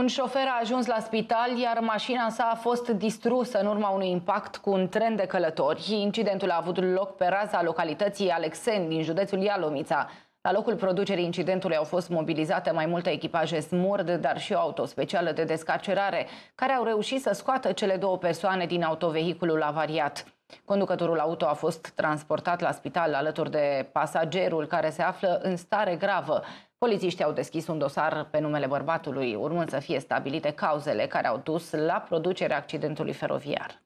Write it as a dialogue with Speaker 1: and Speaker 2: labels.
Speaker 1: Un șofer a ajuns la spital, iar mașina sa a fost distrusă în urma unui impact cu un tren de călători. Incidentul a avut loc pe raza localității Alexen din județul Ialomița. La locul producerii incidentului au fost mobilizate mai multe echipaje SMURD, dar și o auto specială de descarcerare, care au reușit să scoată cele două persoane din autovehiculul avariat. Conducătorul auto a fost transportat la spital alături de pasagerul care se află în stare gravă. Polițiștii au deschis un dosar pe numele bărbatului, urmând să fie stabilite cauzele care au dus la producerea accidentului feroviar.